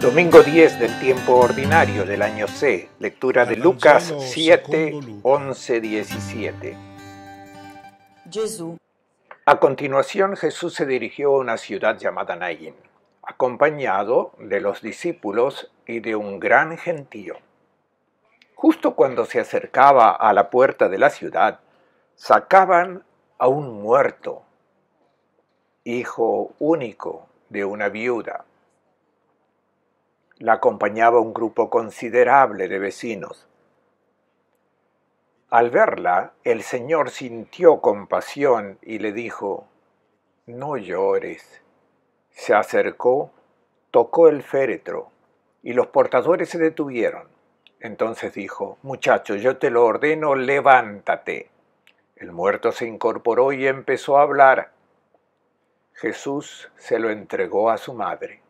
Domingo 10 del tiempo ordinario del año C, lectura de Lucas 7, 11, 17. A continuación Jesús se dirigió a una ciudad llamada Nain, acompañado de los discípulos y de un gran gentío. Justo cuando se acercaba a la puerta de la ciudad, sacaban a un muerto, hijo único de una viuda la acompañaba un grupo considerable de vecinos. Al verla, el Señor sintió compasión y le dijo, No llores. Se acercó, tocó el féretro, y los portadores se detuvieron. Entonces dijo, Muchacho, yo te lo ordeno, levántate. El muerto se incorporó y empezó a hablar. Jesús se lo entregó a su madre.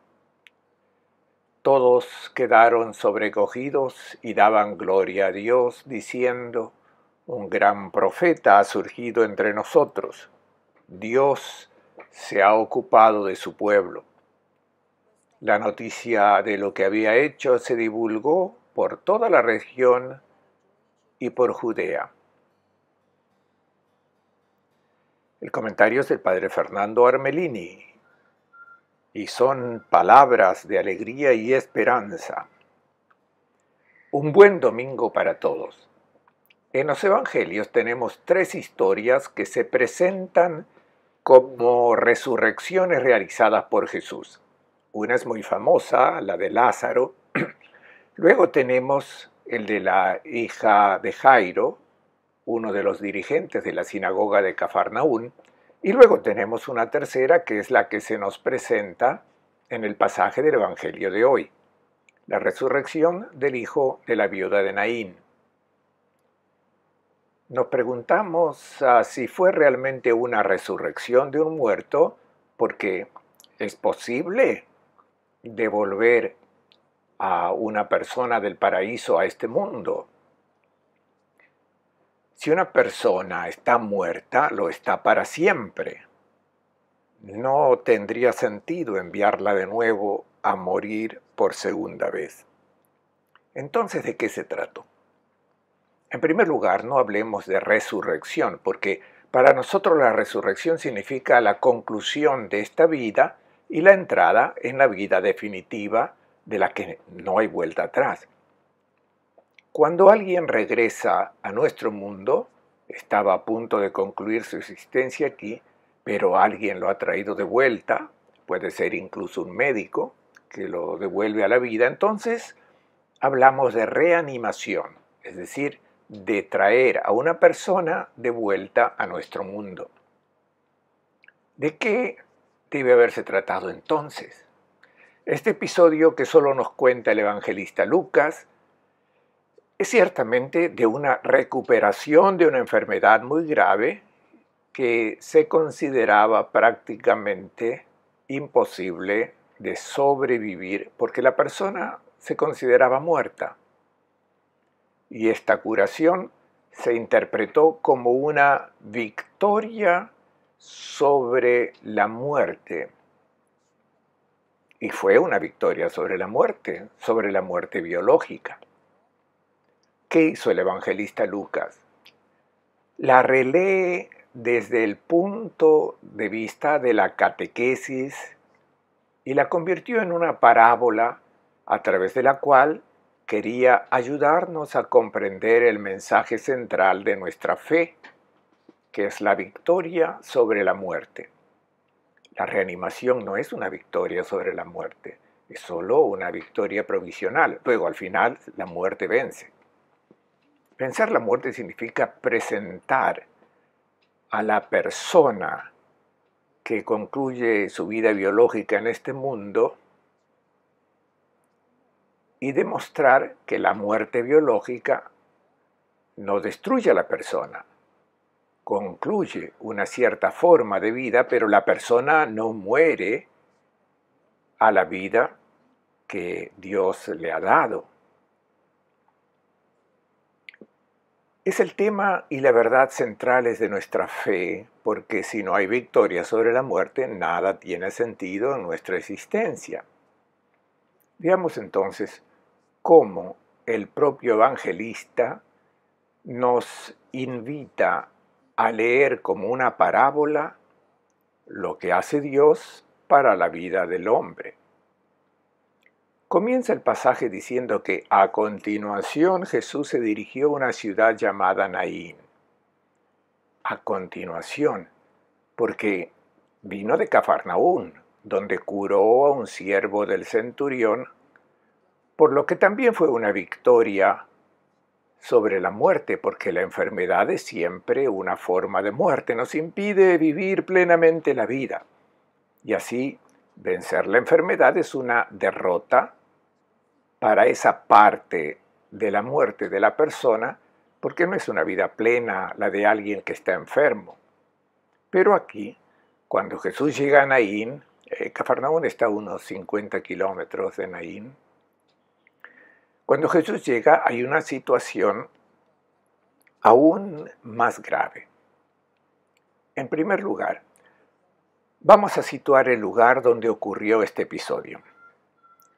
Todos quedaron sobrecogidos y daban gloria a Dios, diciendo, un gran profeta ha surgido entre nosotros. Dios se ha ocupado de su pueblo. La noticia de lo que había hecho se divulgó por toda la región y por Judea. El comentario es del padre Fernando Armelini, y son palabras de alegría y esperanza. Un buen domingo para todos. En los Evangelios tenemos tres historias que se presentan como resurrecciones realizadas por Jesús. Una es muy famosa, la de Lázaro. Luego tenemos el de la hija de Jairo, uno de los dirigentes de la sinagoga de Cafarnaún, y luego tenemos una tercera que es la que se nos presenta en el pasaje del Evangelio de hoy, la resurrección del hijo de la viuda de Naín. Nos preguntamos ah, si fue realmente una resurrección de un muerto, porque es posible devolver a una persona del paraíso a este mundo. Si una persona está muerta, lo está para siempre. No tendría sentido enviarla de nuevo a morir por segunda vez. Entonces, ¿de qué se trató? En primer lugar, no hablemos de resurrección, porque para nosotros la resurrección significa la conclusión de esta vida y la entrada en la vida definitiva de la que no hay vuelta atrás. Cuando alguien regresa a nuestro mundo, estaba a punto de concluir su existencia aquí, pero alguien lo ha traído de vuelta, puede ser incluso un médico que lo devuelve a la vida, entonces hablamos de reanimación, es decir, de traer a una persona de vuelta a nuestro mundo. ¿De qué debe haberse tratado entonces? Este episodio que solo nos cuenta el evangelista Lucas es ciertamente de una recuperación de una enfermedad muy grave que se consideraba prácticamente imposible de sobrevivir porque la persona se consideraba muerta. Y esta curación se interpretó como una victoria sobre la muerte. Y fue una victoria sobre la muerte, sobre la muerte biológica. ¿Qué hizo el evangelista Lucas? La relee desde el punto de vista de la catequesis y la convirtió en una parábola a través de la cual quería ayudarnos a comprender el mensaje central de nuestra fe, que es la victoria sobre la muerte. La reanimación no es una victoria sobre la muerte, es solo una victoria provisional. Luego al final la muerte vence. Pensar la muerte significa presentar a la persona que concluye su vida biológica en este mundo y demostrar que la muerte biológica no destruye a la persona, concluye una cierta forma de vida, pero la persona no muere a la vida que Dios le ha dado. Es el tema y la verdad centrales de nuestra fe, porque si no hay victoria sobre la muerte, nada tiene sentido en nuestra existencia. Veamos entonces cómo el propio evangelista nos invita a leer como una parábola lo que hace Dios para la vida del hombre. Comienza el pasaje diciendo que a continuación Jesús se dirigió a una ciudad llamada Naín. A continuación, porque vino de Cafarnaún, donde curó a un siervo del centurión, por lo que también fue una victoria sobre la muerte, porque la enfermedad es siempre una forma de muerte, nos impide vivir plenamente la vida. Y así vencer la enfermedad es una derrota para esa parte de la muerte de la persona, porque no es una vida plena la de alguien que está enfermo. Pero aquí, cuando Jesús llega a Naín, eh, Cafarnaún está a unos 50 kilómetros de Naín, cuando Jesús llega hay una situación aún más grave. En primer lugar, vamos a situar el lugar donde ocurrió este episodio.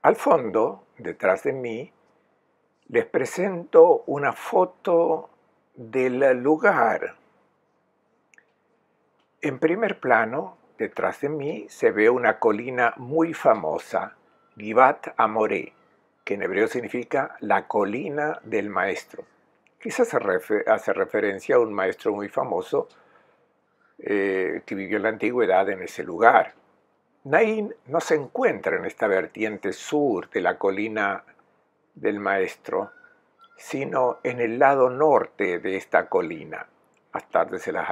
Al fondo, detrás de mí, les presento una foto del lugar. En primer plano, detrás de mí, se ve una colina muy famosa, Givat Amore, que en hebreo significa la colina del maestro. Quizás hace referencia a un maestro muy famoso eh, que vivió en la antigüedad en ese lugar. Naín no se encuentra en esta vertiente sur de la colina del maestro, sino en el lado norte de esta colina. hasta de se las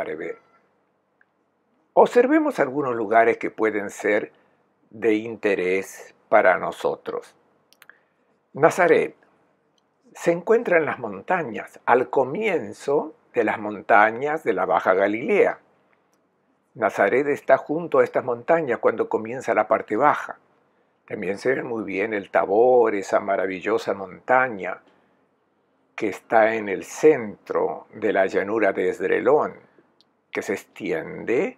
Observemos algunos lugares que pueden ser de interés para nosotros. Nazaret se encuentra en las montañas, al comienzo de las montañas de la Baja Galilea. Nazaret está junto a estas montañas cuando comienza la parte baja. También se ve muy bien el Tabor, esa maravillosa montaña que está en el centro de la llanura de Esdrelón, que se extiende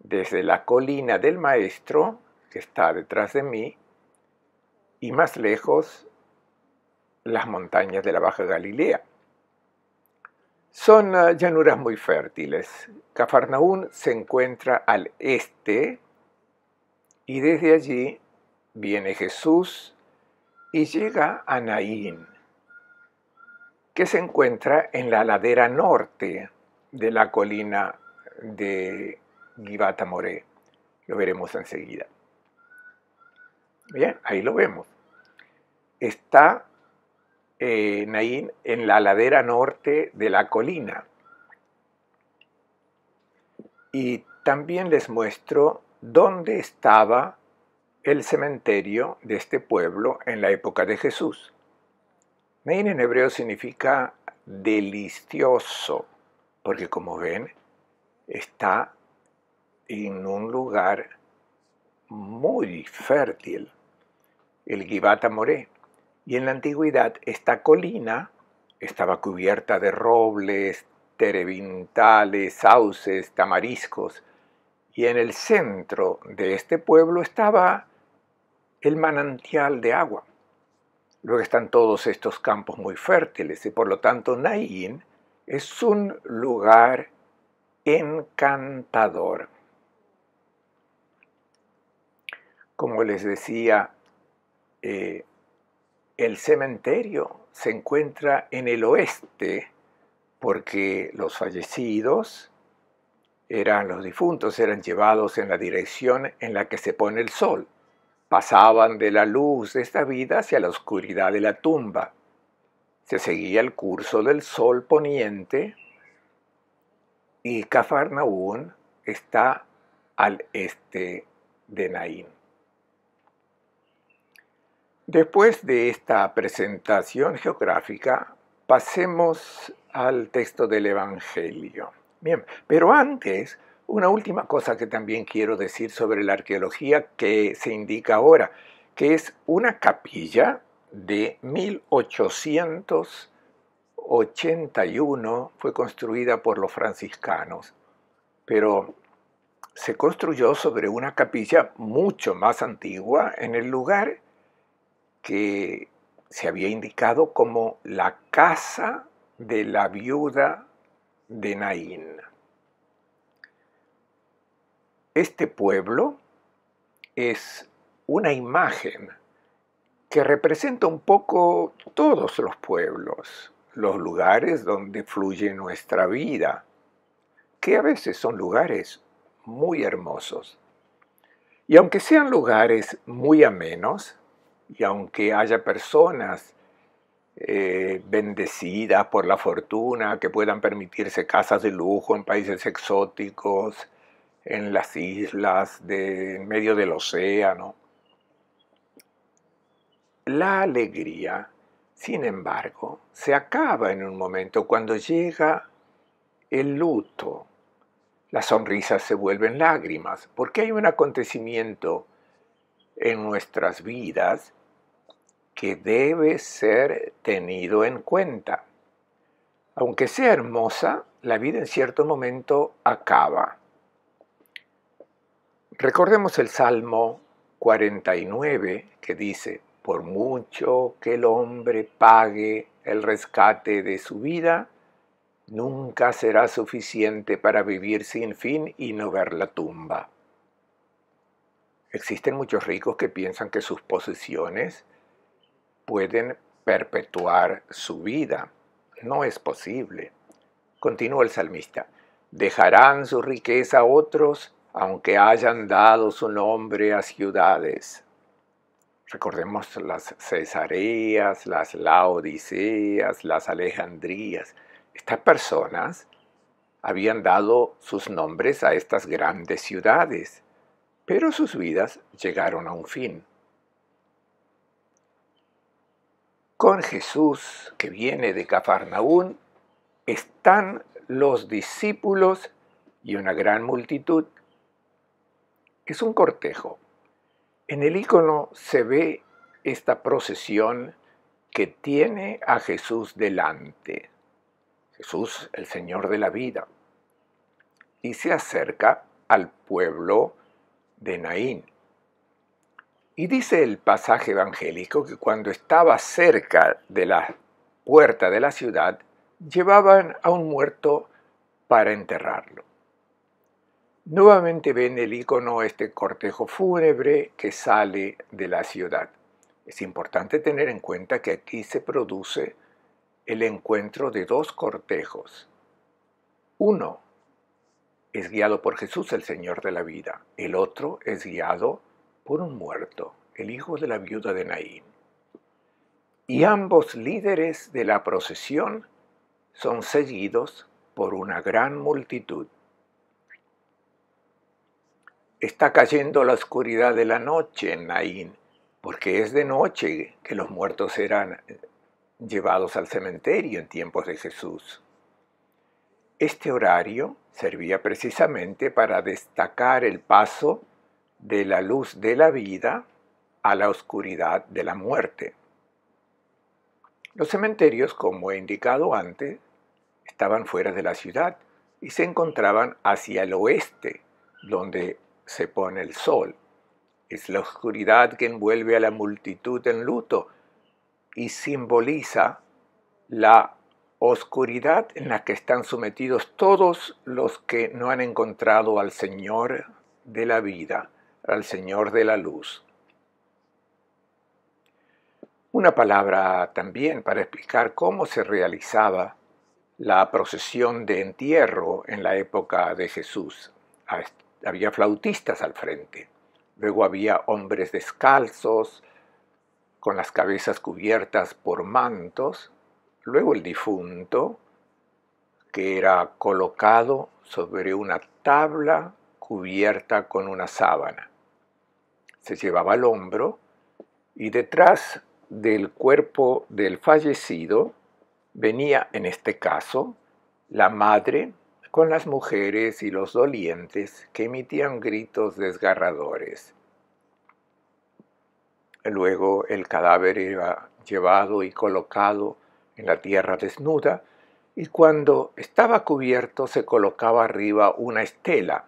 desde la colina del Maestro, que está detrás de mí, y más lejos las montañas de la Baja Galilea. Son llanuras ah, muy fértiles. Cafarnaún se encuentra al este y desde allí viene Jesús y llega a Naín, que se encuentra en la ladera norte de la colina de Givata Moré. Lo veremos enseguida. Bien, ahí lo vemos. Está eh, Naín, en la ladera norte de la colina. Y también les muestro dónde estaba el cementerio de este pueblo en la época de Jesús. Naín en hebreo significa delicioso, porque como ven, está en un lugar muy fértil, el Givat Moré. Y en la antigüedad esta colina estaba cubierta de robles, terebintales, sauces, tamariscos, y en el centro de este pueblo estaba el manantial de agua. Luego están todos estos campos muy fértiles y por lo tanto Naín es un lugar encantador. Como les decía, eh, el cementerio se encuentra en el oeste porque los fallecidos eran los difuntos, eran llevados en la dirección en la que se pone el sol. Pasaban de la luz de esta vida hacia la oscuridad de la tumba. Se seguía el curso del sol poniente y Cafarnaún está al este de Naín. Después de esta presentación geográfica, pasemos al texto del Evangelio. Bien, pero antes, una última cosa que también quiero decir sobre la arqueología que se indica ahora, que es una capilla de 1881, fue construida por los franciscanos, pero se construyó sobre una capilla mucho más antigua en el lugar que se había indicado como la casa de la viuda de Naín. Este pueblo es una imagen que representa un poco todos los pueblos, los lugares donde fluye nuestra vida, que a veces son lugares muy hermosos. Y aunque sean lugares muy amenos, y aunque haya personas eh, bendecidas por la fortuna, que puedan permitirse casas de lujo en países exóticos, en las islas, de, en medio del océano. La alegría, sin embargo, se acaba en un momento cuando llega el luto. Las sonrisas se vuelven lágrimas, porque hay un acontecimiento en nuestras vidas que debe ser tenido en cuenta. Aunque sea hermosa, la vida en cierto momento acaba. Recordemos el Salmo 49 que dice, por mucho que el hombre pague el rescate de su vida, nunca será suficiente para vivir sin fin y no ver la tumba. Existen muchos ricos que piensan que sus posesiones pueden perpetuar su vida. No es posible. Continúa el salmista. Dejarán su riqueza a otros, aunque hayan dado su nombre a ciudades. Recordemos las Cesareas, las Laodiceas, las Alejandrías. Estas personas habían dado sus nombres a estas grandes ciudades, pero sus vidas llegaron a un fin. Con Jesús, que viene de Cafarnaún, están los discípulos y una gran multitud. Es un cortejo. En el icono se ve esta procesión que tiene a Jesús delante. Jesús, el Señor de la vida. Y se acerca al pueblo de Naín. Y dice el pasaje evangélico que cuando estaba cerca de la puerta de la ciudad, llevaban a un muerto para enterrarlo. Nuevamente ven el icono este cortejo fúnebre que sale de la ciudad. Es importante tener en cuenta que aquí se produce el encuentro de dos cortejos. Uno es guiado por Jesús, el Señor de la vida. El otro es guiado por un muerto, el hijo de la viuda de Naín. Y ambos líderes de la procesión son seguidos por una gran multitud. Está cayendo la oscuridad de la noche en Naín, porque es de noche que los muertos serán eh, llevados al cementerio en tiempos de Jesús. Este horario servía precisamente para destacar el paso de la luz de la vida a la oscuridad de la muerte. Los cementerios, como he indicado antes, estaban fuera de la ciudad y se encontraban hacia el oeste, donde se pone el sol. Es la oscuridad que envuelve a la multitud en luto y simboliza la oscuridad en la que están sometidos todos los que no han encontrado al Señor de la vida al Señor de la Luz. Una palabra también para explicar cómo se realizaba la procesión de entierro en la época de Jesús. Había flautistas al frente, luego había hombres descalzos, con las cabezas cubiertas por mantos, luego el difunto, que era colocado sobre una tabla cubierta con una sábana se llevaba al hombro y detrás del cuerpo del fallecido venía, en este caso, la madre con las mujeres y los dolientes que emitían gritos desgarradores. Luego el cadáver era llevado y colocado en la tierra desnuda y cuando estaba cubierto se colocaba arriba una estela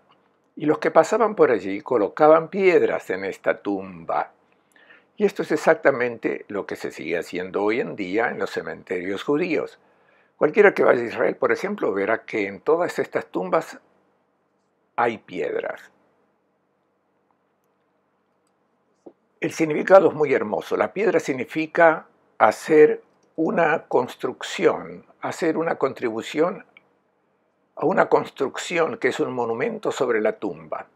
y los que pasaban por allí colocaban piedras en esta tumba. Y esto es exactamente lo que se sigue haciendo hoy en día en los cementerios judíos. Cualquiera que vaya a Israel, por ejemplo, verá que en todas estas tumbas hay piedras. El significado es muy hermoso. La piedra significa hacer una construcción, hacer una contribución a una construcción que es un monumento sobre la tumba.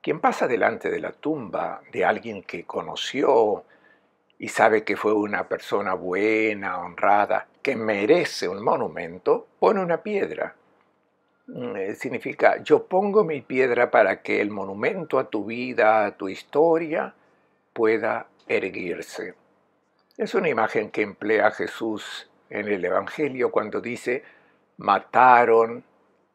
Quien pasa delante de la tumba de alguien que conoció y sabe que fue una persona buena, honrada, que merece un monumento, pone una piedra. Mm, eh, significa, yo pongo mi piedra para que el monumento a tu vida, a tu historia, pueda erguirse. Es una imagen que emplea Jesús en el Evangelio cuando dice, mataron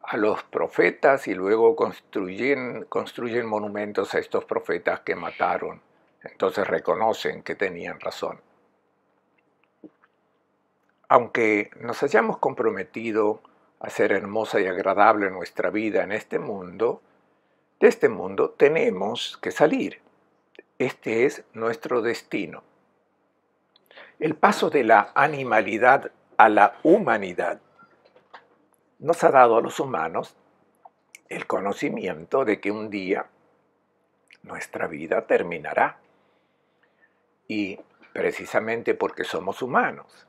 a los profetas y luego construyen, construyen monumentos a estos profetas que mataron. Entonces reconocen que tenían razón. Aunque nos hayamos comprometido a ser hermosa y agradable nuestra vida en este mundo, de este mundo tenemos que salir. Este es nuestro destino. El paso de la animalidad a la humanidad nos ha dado a los humanos el conocimiento de que un día nuestra vida terminará. Y precisamente porque somos humanos.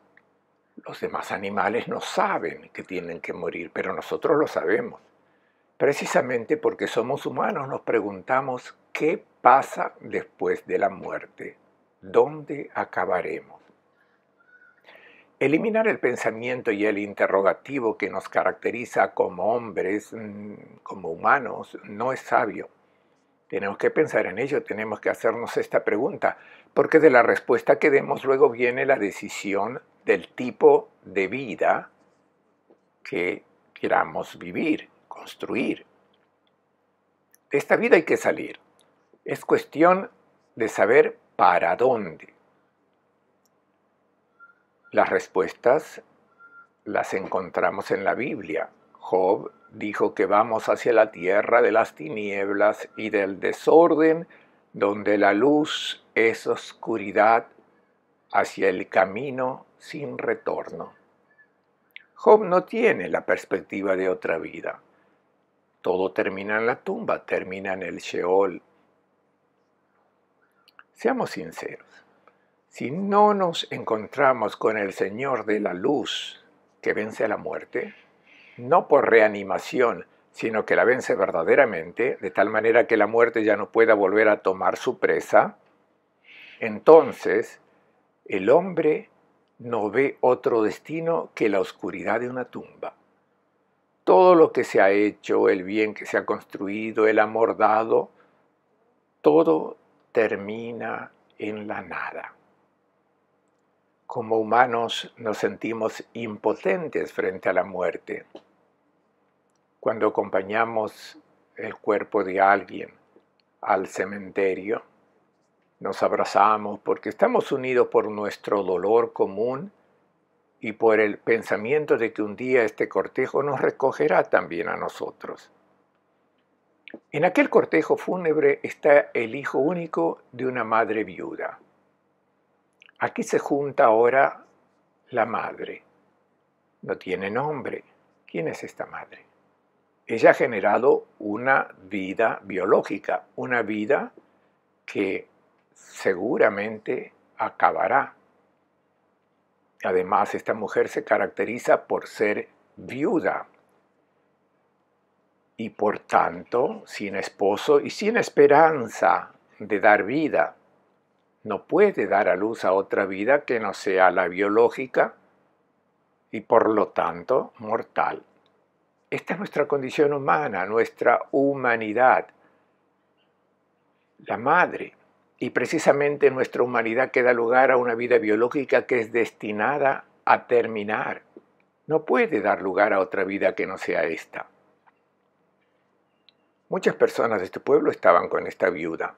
Los demás animales no saben que tienen que morir, pero nosotros lo sabemos. Precisamente porque somos humanos nos preguntamos qué pasa después de la muerte, dónde acabaremos. Eliminar el pensamiento y el interrogativo que nos caracteriza como hombres, mm, como humanos, no es sabio. Tenemos que pensar en ello, tenemos que hacernos esta pregunta, porque de la respuesta que demos luego viene la decisión del tipo de vida que queramos vivir, construir. De esta vida hay que salir. Es cuestión de saber para dónde. Las respuestas las encontramos en la Biblia. Job dijo que vamos hacia la tierra de las tinieblas y del desorden, donde la luz es oscuridad, hacia el camino sin retorno. Job no tiene la perspectiva de otra vida. Todo termina en la tumba, termina en el Sheol. Seamos sinceros. Si no nos encontramos con el Señor de la luz que vence a la muerte, no por reanimación, sino que la vence verdaderamente, de tal manera que la muerte ya no pueda volver a tomar su presa, entonces el hombre no ve otro destino que la oscuridad de una tumba. Todo lo que se ha hecho, el bien que se ha construido, el amor dado, todo termina en la nada como humanos nos sentimos impotentes frente a la muerte cuando acompañamos el cuerpo de alguien al cementerio. Nos abrazamos porque estamos unidos por nuestro dolor común y por el pensamiento de que un día este cortejo nos recogerá también a nosotros. En aquel cortejo fúnebre está el hijo único de una madre viuda. Aquí se junta ahora la madre. No tiene nombre. ¿Quién es esta madre? Ella ha generado una vida biológica, una vida que seguramente acabará. Además, esta mujer se caracteriza por ser viuda y por tanto sin esposo y sin esperanza de dar vida no puede dar a luz a otra vida que no sea la biológica y por lo tanto mortal. Esta es nuestra condición humana, nuestra humanidad, la madre. Y precisamente nuestra humanidad que da lugar a una vida biológica que es destinada a terminar. No puede dar lugar a otra vida que no sea esta. Muchas personas de este pueblo estaban con esta viuda.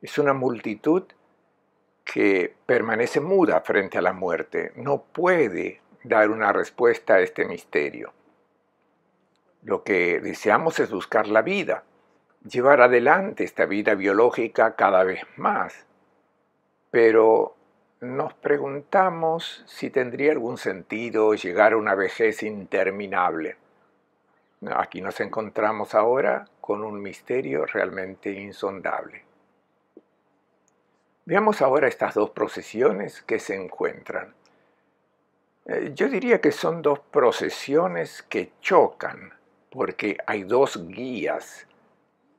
Es una multitud que permanece muda frente a la muerte, no puede dar una respuesta a este misterio. Lo que deseamos es buscar la vida, llevar adelante esta vida biológica cada vez más, pero nos preguntamos si tendría algún sentido llegar a una vejez interminable. Aquí nos encontramos ahora con un misterio realmente insondable. Veamos ahora estas dos procesiones que se encuentran. Eh, yo diría que son dos procesiones que chocan, porque hay dos guías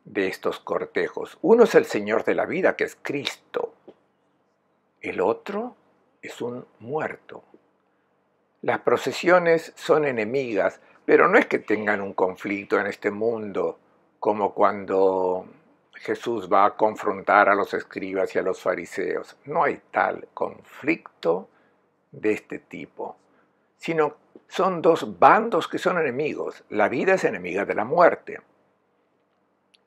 de estos cortejos. Uno es el Señor de la vida, que es Cristo. El otro es un muerto. Las procesiones son enemigas, pero no es que tengan un conflicto en este mundo, como cuando Jesús va a confrontar a los escribas y a los fariseos. No hay tal conflicto de este tipo, sino son dos bandos que son enemigos. La vida es enemiga de la muerte.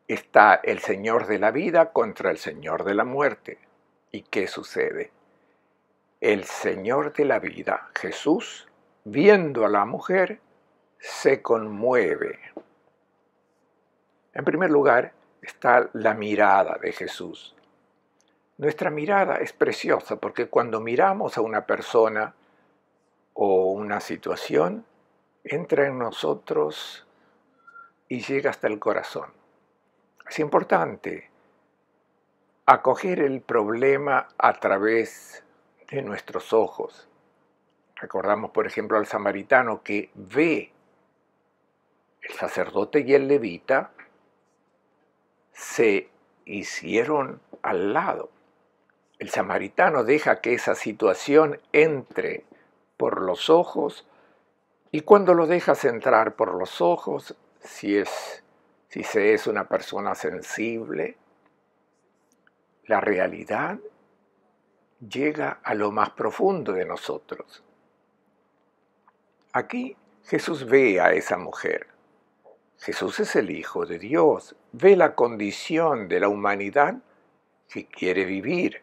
Está el Señor de la vida contra el Señor de la muerte. ¿Y qué sucede? El Señor de la vida, Jesús, viendo a la mujer, se conmueve. En primer lugar, está la mirada de Jesús. Nuestra mirada es preciosa porque cuando miramos a una persona o una situación, entra en nosotros y llega hasta el corazón. Es importante acoger el problema a través de nuestros ojos. Recordamos, por ejemplo, al samaritano que ve el sacerdote y el levita se hicieron al lado. El samaritano deja que esa situación entre por los ojos y cuando lo dejas entrar por los ojos, si es se es una persona sensible, la realidad llega a lo más profundo de nosotros. Aquí Jesús ve a esa mujer Jesús es el Hijo de Dios, ve la condición de la humanidad que quiere vivir,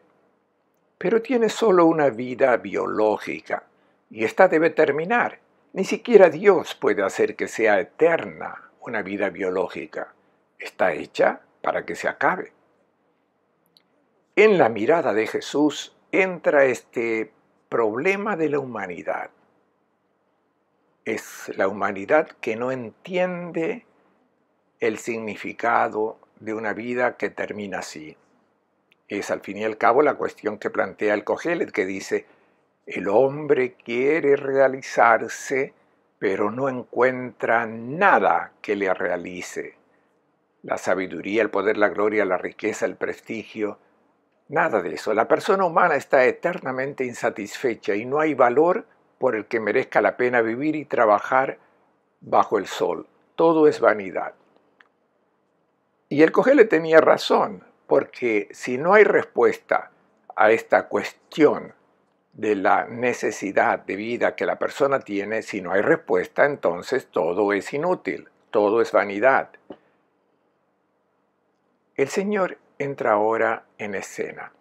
pero tiene solo una vida biológica y esta debe terminar. Ni siquiera Dios puede hacer que sea eterna una vida biológica. Está hecha para que se acabe. En la mirada de Jesús entra este problema de la humanidad es la humanidad que no entiende el significado de una vida que termina así. Es al fin y al cabo la cuestión que plantea el Cogelet, que dice, el hombre quiere realizarse, pero no encuentra nada que le realice. La sabiduría, el poder, la gloria, la riqueza, el prestigio, nada de eso. La persona humana está eternamente insatisfecha y no hay valor por el que merezca la pena vivir y trabajar bajo el sol. Todo es vanidad. Y el cogele tenía razón, porque si no hay respuesta a esta cuestión de la necesidad de vida que la persona tiene, si no hay respuesta, entonces todo es inútil, todo es vanidad. El Señor entra ahora en escena.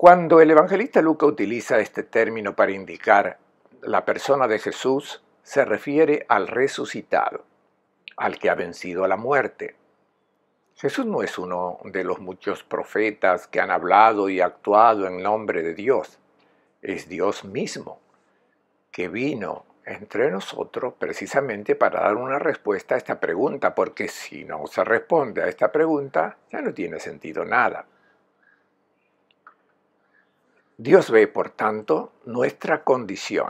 Cuando el evangelista Luca utiliza este término para indicar la persona de Jesús, se refiere al resucitado, al que ha vencido a la muerte. Jesús no es uno de los muchos profetas que han hablado y actuado en nombre de Dios. Es Dios mismo, que vino entre nosotros precisamente para dar una respuesta a esta pregunta, porque si no se responde a esta pregunta, ya no tiene sentido nada. Dios ve, por tanto, nuestra condición.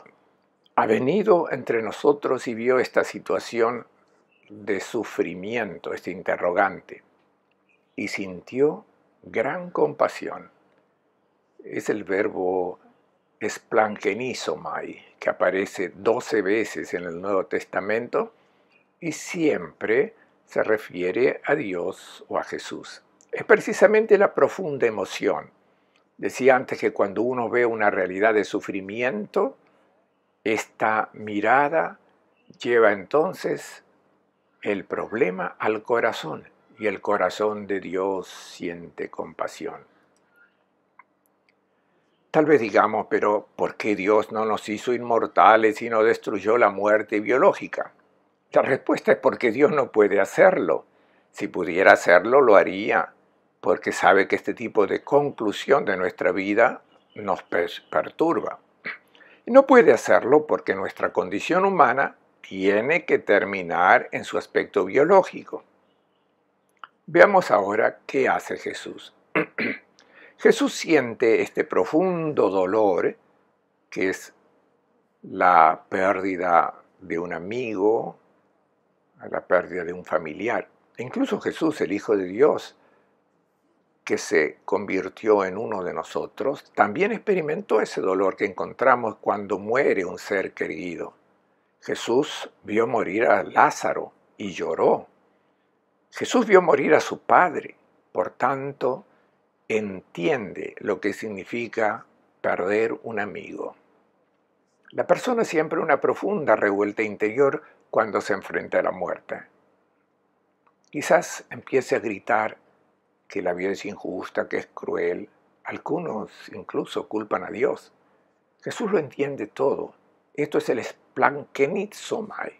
Ha venido entre nosotros y vio esta situación de sufrimiento, este interrogante, y sintió gran compasión. Es el verbo esplanquenizomai, que aparece doce veces en el Nuevo Testamento y siempre se refiere a Dios o a Jesús. Es precisamente la profunda emoción Decía antes que cuando uno ve una realidad de sufrimiento, esta mirada lleva entonces el problema al corazón y el corazón de Dios siente compasión. Tal vez digamos, pero ¿por qué Dios no nos hizo inmortales y no destruyó la muerte biológica? La respuesta es porque Dios no puede hacerlo. Si pudiera hacerlo, lo haría porque sabe que este tipo de conclusión de nuestra vida nos perturba. Y no puede hacerlo porque nuestra condición humana tiene que terminar en su aspecto biológico. Veamos ahora qué hace Jesús. Jesús siente este profundo dolor que es la pérdida de un amigo, la pérdida de un familiar. incluso Jesús, el Hijo de Dios, que se convirtió en uno de nosotros, también experimentó ese dolor que encontramos cuando muere un ser querido. Jesús vio morir a Lázaro y lloró. Jesús vio morir a su Padre, por tanto, entiende lo que significa perder un amigo. La persona siempre una profunda revuelta interior cuando se enfrenta a la muerte. Quizás empiece a gritar que la vida es injusta, que es cruel. Algunos incluso culpan a Dios. Jesús lo entiende todo. Esto es el esplanquenit Somai.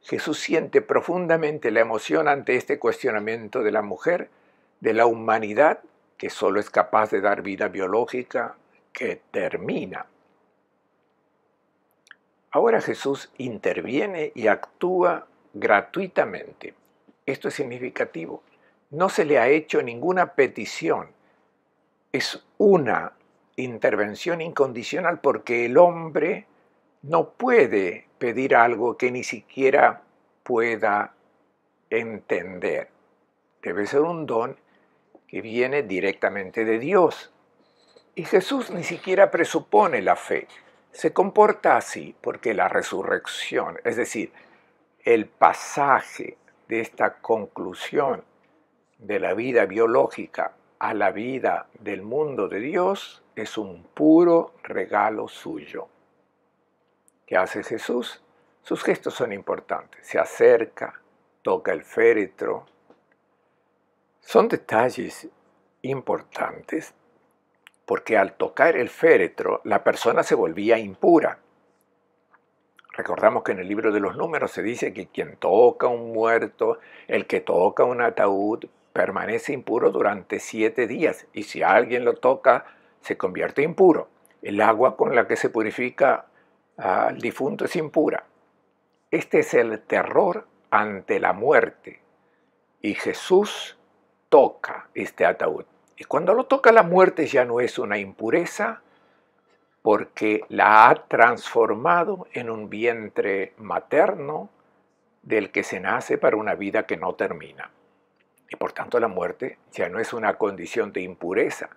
Jesús siente profundamente la emoción ante este cuestionamiento de la mujer, de la humanidad que solo es capaz de dar vida biológica que termina. Ahora Jesús interviene y actúa gratuitamente. Esto es significativo no se le ha hecho ninguna petición. Es una intervención incondicional porque el hombre no puede pedir algo que ni siquiera pueda entender. Debe ser un don que viene directamente de Dios. Y Jesús ni siquiera presupone la fe. Se comporta así porque la resurrección, es decir, el pasaje de esta conclusión de la vida biológica a la vida del mundo de Dios es un puro regalo suyo. ¿Qué hace Jesús? Sus gestos son importantes. Se acerca, toca el féretro. Son detalles importantes porque al tocar el féretro la persona se volvía impura. Recordamos que en el libro de los números se dice que quien toca un muerto, el que toca un ataúd, permanece impuro durante siete días y si alguien lo toca se convierte impuro. El agua con la que se purifica al ah, difunto es impura. Este es el terror ante la muerte. Y Jesús toca este ataúd. Y cuando lo toca la muerte ya no es una impureza porque la ha transformado en un vientre materno del que se nace para una vida que no termina. Y por tanto la muerte ya no es una condición de impureza.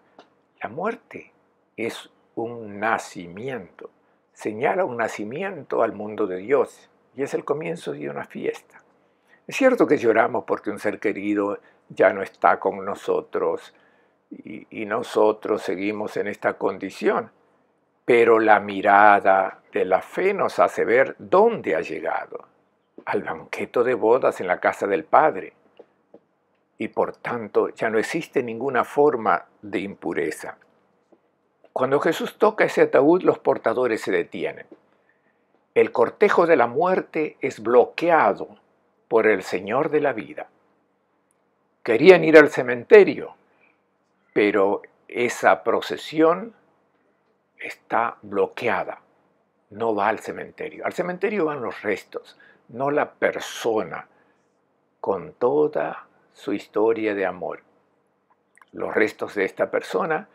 La muerte es un nacimiento. Señala un nacimiento al mundo de Dios y es el comienzo de una fiesta. Es cierto que lloramos porque un ser querido ya no está con nosotros y, nosotros seguimos en esta condición, pero la mirada de la fe nos hace ver dónde ha llegado, al banquete de bodas en la casa del Padre y por tanto ya no existe ninguna forma de impureza. Cuando Jesús toca ese ataúd, los portadores se detienen. El cortejo de la muerte es bloqueado por el Señor de la vida. Querían ir al cementerio, pero esa procesión está bloqueada. No va al cementerio. Al cementerio van los restos, no la persona con toda su historia de amor. Los restos de esta persona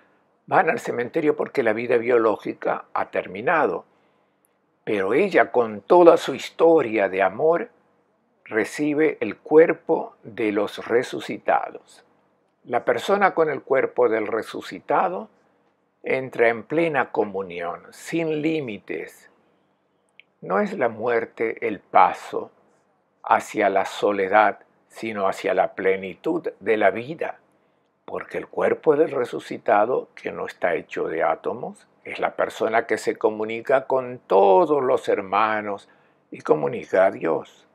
van al cementerio porque la vida biológica ha terminado, pero ella con toda su historia de amor recibe el cuerpo de los resucitados. La persona con el cuerpo del resucitado entra en plena comunión, sin límites. No es la muerte el paso hacia la soledad sino hacia la plenitud de la vida, porque el cuerpo del resucitado, que no está hecho de átomos, es la persona que se comunica con todos los hermanos y comunica a Dios.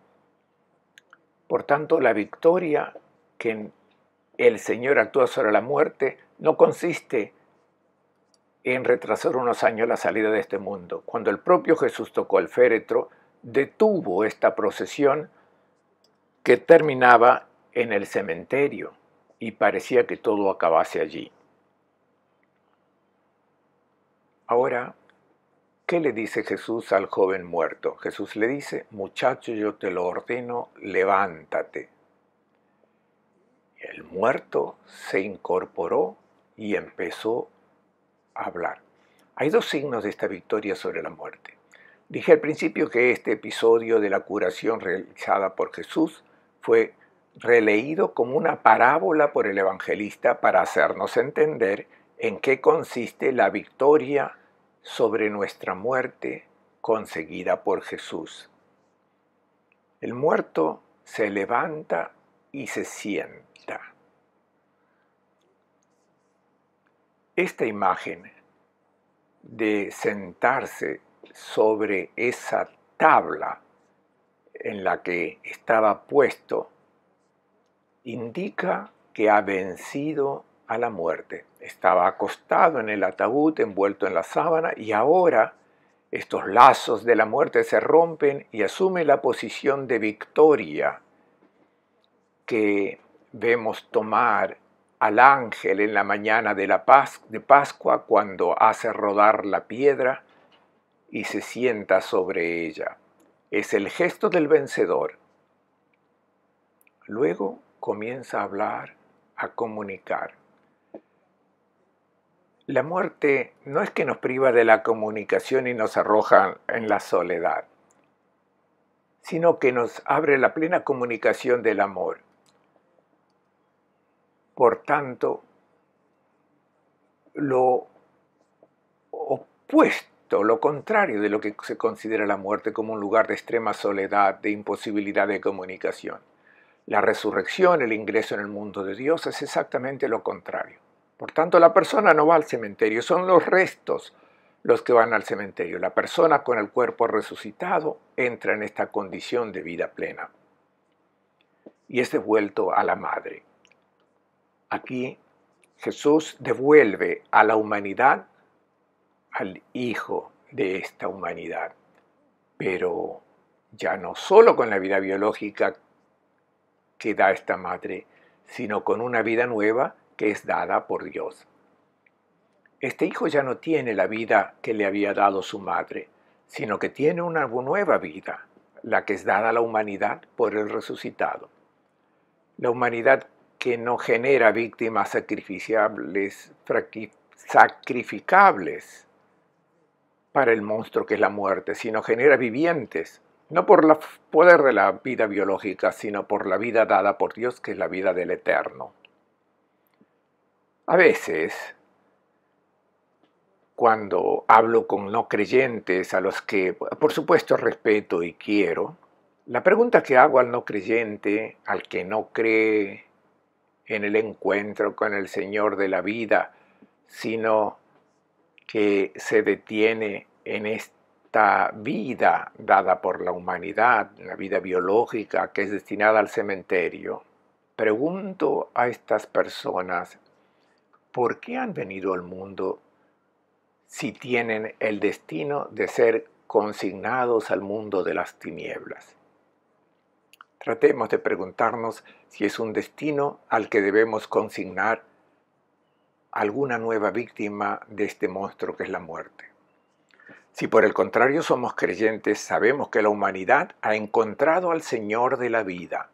Por tanto, la victoria que el Señor actúa sobre la muerte no consiste en retrasar unos años la salida de este mundo. Cuando el propio Jesús tocó el féretro, detuvo esta procesión que terminaba en el cementerio y parecía que todo acabase allí. Ahora, ¿qué le dice Jesús al joven muerto? Jesús le dice, muchacho, yo te lo ordeno, levántate. El muerto se incorporó y empezó a hablar. Hay dos signos de esta victoria sobre la muerte. Dije al principio que este episodio de la curación realizada por Jesús fue releído como una parábola por el evangelista para hacernos entender en qué consiste la victoria sobre nuestra muerte conseguida por Jesús. El muerto se levanta y se sienta. Esta imagen de sentarse sobre esa tabla en la que estaba puesto indica que ha vencido a la muerte. Estaba acostado en el ataúd, envuelto en la sábana, y ahora estos lazos de la muerte se rompen y asume la posición de victoria que vemos tomar al ángel en la mañana de, Pascua cuando hace rodar la piedra y se sienta sobre ella es el gesto del vencedor. Luego comienza a hablar, a comunicar. La muerte no es que nos priva de la comunicación y nos arroja en la soledad, sino que nos abre la plena comunicación del amor. Por tanto, lo opuesto todo lo contrario de lo que se considera la muerte como un lugar de extrema soledad, de imposibilidad de comunicación. La resurrección, el ingreso en el mundo de Dios es exactamente lo contrario. Por tanto, la persona no va al cementerio, son los restos los que van al cementerio. La persona con el cuerpo resucitado entra en esta condición de vida plena y es devuelto a la madre. Aquí Jesús devuelve a la humanidad al Hijo de esta humanidad. Pero ya no solo con la vida biológica que da esta madre, sino con una vida nueva que es dada por Dios. Este hijo ya no tiene la vida que le había dado su madre, sino que tiene una nueva vida, la que es dada a la humanidad por el resucitado. La humanidad que no genera víctimas sacrificables, sacrificables para el monstruo que es la muerte, sino genera vivientes, no por el poder de la vida biológica, sino por la vida dada por Dios, que es la vida del eterno. A veces, cuando hablo con no creyentes, a los que por supuesto respeto y quiero, la pregunta que hago al no creyente, al que no cree en el encuentro con el Señor de la vida, sino que se detiene en esta vida dada por la humanidad, la vida biológica que es destinada al cementerio, pregunto a estas personas, ¿por qué han venido al mundo si tienen el destino de ser consignados al mundo de las tinieblas? Tratemos de preguntarnos si es un destino al que debemos consignar alguna nueva víctima de este monstruo que es la muerte. Si por el contrario somos creyentes, sabemos que la humanidad ha encontrado al Señor de la vida.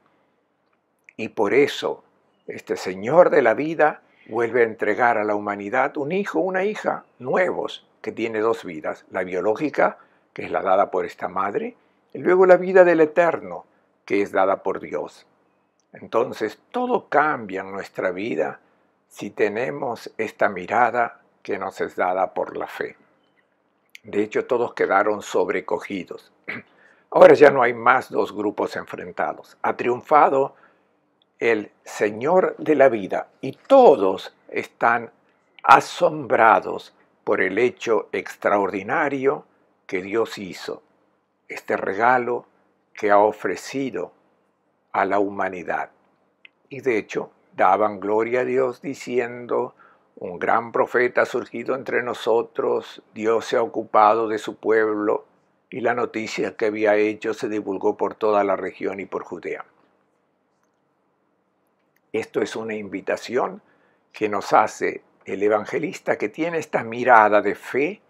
Y por eso este Señor de la vida vuelve a entregar a la humanidad un hijo, una hija, nuevos, que tiene dos vidas, la biológica, que es la dada por esta madre, y luego la vida del eterno, que es dada por Dios. Entonces todo cambia en nuestra vida si tenemos esta mirada que nos es dada por la fe. De hecho, todos quedaron sobrecogidos. Ahora ya no hay más dos grupos enfrentados. Ha triunfado el Señor de la vida y todos están asombrados por el hecho extraordinario que Dios hizo, este regalo que ha ofrecido a la humanidad. Y de hecho, daban gloria a Dios diciendo, un gran profeta ha surgido entre nosotros, Dios se ha ocupado de su pueblo, y la noticia que había hecho se divulgó por toda la región y por Judea. Esto es una invitación que nos hace el evangelista que tiene esta mirada de fe,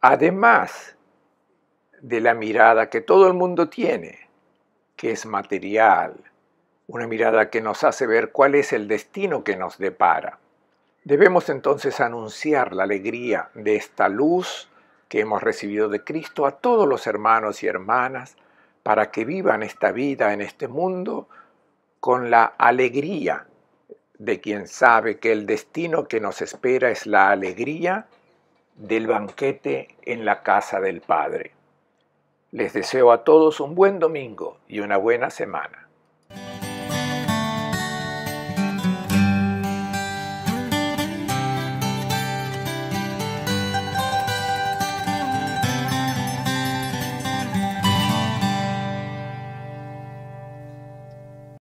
además de la mirada que todo el mundo tiene, que es material, una mirada que nos hace ver cuál es el destino que nos depara. Debemos entonces anunciar la alegría de esta luz que hemos recibido de Cristo a todos los hermanos y hermanas para que vivan esta vida en este mundo con la alegría de quien sabe que el destino que nos espera es la alegría del banquete en la casa del Padre. Les deseo a todos un buen domingo y una buena semana.